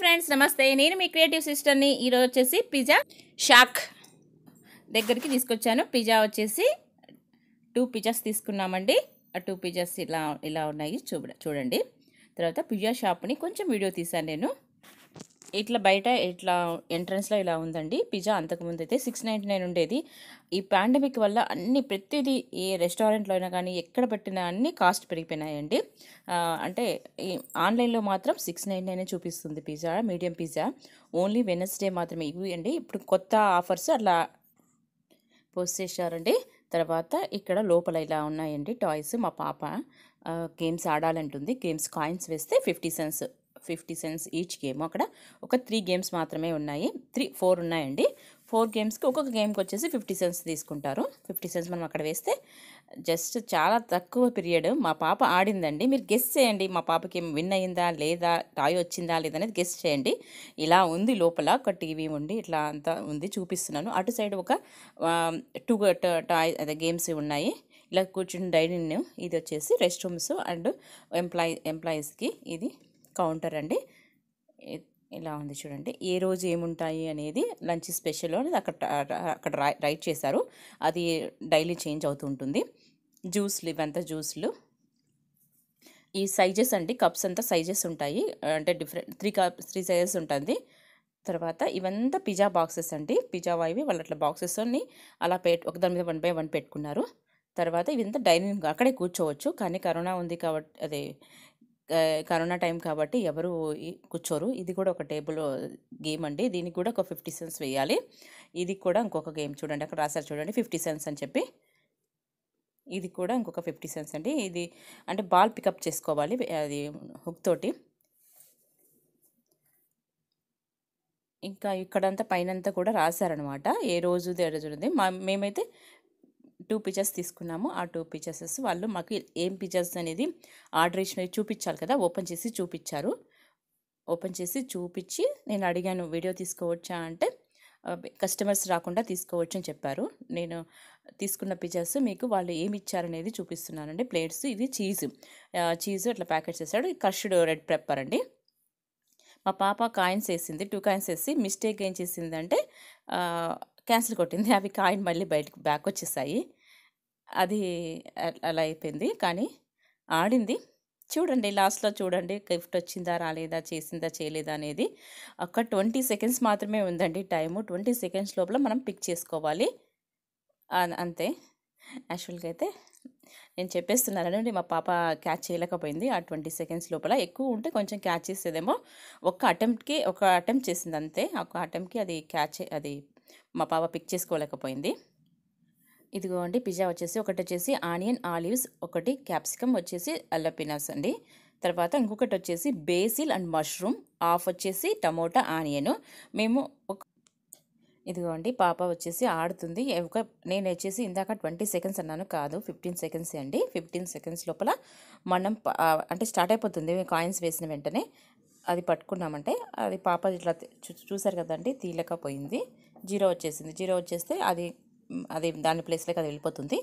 friends నమస్తే నేను మీ creative సిస్టర్ని ఈరోజు వచ్చేసి పిజ్జా షాక్ దగ్గరికి తీసుకొచ్చాను పిజ్జా వచ్చేసి టూ పిజ్జాస్ తీసుకున్నామండి ఆ టూ పిజ్జాస్ ఇలా ఇలా ఉన్నాయి చూడ చూడండి తర్వాత పిజ్జా షాప్ని కొంచెం వీడియో తీశాను నేను ఇట్లా బయట ఇట్లా ఎంట్రన్స్లో ఇలా ఉందండి పిజ్జా అంతకుముందు అయితే సిక్స్ నైంటీ నైన్ ఉండేది ఈ పాండమిక్ వల్ల అన్ని ప్రతిదీ ఏ రెస్టారెంట్లో అయినా కానీ ఎక్కడ పెట్టినా అన్ని కాస్ట్ పెరిగిపోయినాయండి అంటే ఈ ఆన్లైన్లో మాత్రం సిక్స్ నైంటీ నైన్ చూపిస్తుంది pizza medium pizza only Wednesday మాత్రమే ఇవి అండి ఇప్పుడు కొత్త ఆఫర్స్ అట్లా పోస్ట్ చేశారండి తర్వాత ఇక్కడ లోపల ఇలా ఉన్నాయండి టాయ్స్ మా పాప గేమ్స్ ఆడాలంటుంది గేమ్స్ కాయిన్స్ వేస్తే fifty cents fifty cents each game అక్కడ ఒక త్రీ గేమ్స్ మాత్రమే ఉన్నాయి త్రీ ఫోర్ ఉన్నాయండి ఫోర్ గేమ్స్కి ఒక్కొక్క గేమ్కి వచ్చేసి ఫిఫ్టీ సెన్స్ తీసుకుంటారు ఫిఫ్టీ సెన్స్ మనం అక్కడ వేస్తే జస్ట్ చాలా తక్కువ పీరియడ్ మా పాప ఆడిందండి మీరు గెస్ చేయండి మా పాపకి విన్ అయిందా లేదా టాయ్ వచ్చిందా లేదనేది గెస్ చేయండి ఇలా ఉంది లోపల ఒక టీవీ ఉండి ఇట్లా అంతా ఉంది చూపిస్తున్నాను అటు సైడ్ ఒక టూ టాయ్ అదే గేమ్స్ ఉన్నాయి ఇలా కూర్చుని డైనింగ్ ఇది వచ్చేసి రెస్ట్ రూమ్స్ అండ్ ఎంప్లాయీ ఎంప్లాయీస్కి ఇది కౌంటర్ అండి ఇలా ఉంది చూడండి ఏ రోజు ఏముంటాయి అనేది లంచ్ స్పెషల్ అనేది అక్కడ అక్కడ రైట్ చేశారు అది డైలీ చేంజ్ అవుతూ ఉంటుంది జ్యూస్లు ఇవంతా జ్యూస్లు ఈ సైజెస్ అండి కప్స్ అంతా సైజెస్ ఉంటాయి అంటే different three cups three sizes ఉంటుంది తర్వాత ఇవంతా పిజ్జా బాక్సెస్ అండి పిజ్జా వాయి వాళ్ళు అట్లా బాక్సెస్ అన్ని అలా పెట్ ఒకదాని మీద వన్ బై వన్ పెట్టుకున్నారు తర్వాత ఇవంతా డైనింగ్ అక్కడే కూర్చోవచ్చు కానీ కరోనా ఉంది కాబట్టి అదే కరోనా టైం కాబట్టి ఎవరు కూర్చోరు ఇది కూడా ఒక టేబుల్ గేమ్ అండి దీనికి కూడా ఒక ఫిఫ్టీ సెన్స్ వేయాలి ఇది కూడా ఇంకొక గేమ్ చూడండి అక్కడ రాశారు చూడండి ఫిఫ్టీ సెన్స్ అని చెప్పి ఇది కూడా ఇంకొక ఫిఫ్టీ సెన్స్ అండి ఇది అంటే బాల్ పికప్ చేసుకోవాలి అది హుక్ తోటి ఇంకా ఇక్కడంతా పైనంతా కూడా రాశారనమాట ఏ రోజు ఉంది మేమైతే టూ పిజ్జాస్ తీసుకున్నాము ఆ టూ పిజ్జాసెస్ వాళ్ళు మాకు ఏం పిజ్జాస్ అనేది ఆర్డర్ ఇచ్చిన చూపించాలి కదా ఓపెన్ చేసి చూపించారు ఓపెన్ చేసి చూపించి నేను అడిగాను వీడియో తీసుకోవచ్చా అంటే కస్టమర్స్ రాకుండా తీసుకోవచ్చు అని చెప్పారు నేను తీసుకున్న పిజ్జాస్ మీకు వాళ్ళు ఏమి ఇచ్చారనేది చూపిస్తున్నానండి ప్లేట్స్ ఇది చీజ్ చీజ్ ఇట్లా ప్యాకెట్స్ వేసాడు కర్షుడు రెడ్ పెప్పర్ అండి మా పాప కాయిన్స్ వేసింది టూ కాయిన్స్ వేసి మిస్టేక్ ఏం చేసిందంటే క్యాన్సిల్ కొట్టింది అవి కాయిన్ మళ్ళీ బయటకు బ్యాక్ వచ్చేసాయి అది అలా అయిపోయింది కానీ ఆడింది చూడండి లాస్ట్లో చూడండి గిఫ్ట్ వచ్చిందా రాలేదా చేసిందా చేయలేదా అనేది ఒక ట్వంటీ సెకండ్స్ మాత్రమే ఉందండి టైము ట్వంటీ సెకండ్స్ లోపల మనం పిక్ చేసుకోవాలి అంతే యాక్చువల్గా అయితే నేను చెప్పేస్తున్నానండి మా పాప క్యాచ్ చేయలేకపోయింది ఆ ట్వంటీ సెకండ్స్ లోపల ఎక్కువ ఉంటే కొంచెం క్యాచ్ చేసేదేమో ఒక్క అటెంప్ట్కి ఒక అటెంప్ట్ చేసింది అంతే ఒక అటెంప్ట్కి అది క్యాచ్ అది మా పాప పిక్ చేసుకోలేకపోయింది ఇదిగోండి పిజ్జా వచ్చేసి ఒకటి వచ్చేసి ఆనియన్ ఆలివ్స్ ఒకటి క్యాప్సికమ్ వచ్చేసి అల్లపినాస్ అండి తర్వాత ఇంకొకటి వచ్చేసి బేసిల్ అండ్ మష్రూమ్ హాఫ్ వచ్చేసి టమోటా ఆనియన్ మేము ఒక ఇదిగోండి పాప వచ్చేసి ఆడుతుంది ఒక నేను వచ్చేసి ఇందాక ట్వంటీ సెకండ్స్ అన్నాను కాదు ఫిఫ్టీన్ సెకండ్స్ అండి ఫిఫ్టీన్ సెకండ్స్ లోపల మనం అంటే స్టార్ట్ అయిపోతుంది కాయిన్స్ వేసిన వెంటనే అది పట్టుకున్నామంటే అది పాప ఇట్లా చూసారు కదండి తీలకపోయింది జీరో వచ్చేసింది జీరో వచ్చేస్తే అది అది దాని ప్లేస్లోకి అది వెళ్ళిపోతుంది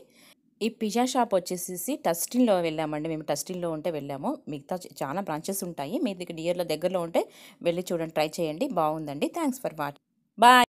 ఈ పిజ్జా షాప్ వచ్చేసి టస్టిన్లో వెళ్ళామండి మేము టస్టిన్లో ఉంటే వెళ్ళాము మిగతా చాలా బ్రాంచెస్ ఉంటాయి మీ దగ్గర నియర్లో దగ్గరలో ఉంటే వెళ్ళి చూడండి ట్రై చేయండి బాగుందండి థ్యాంక్స్ ఫర్ వాచింగ్ బాయ్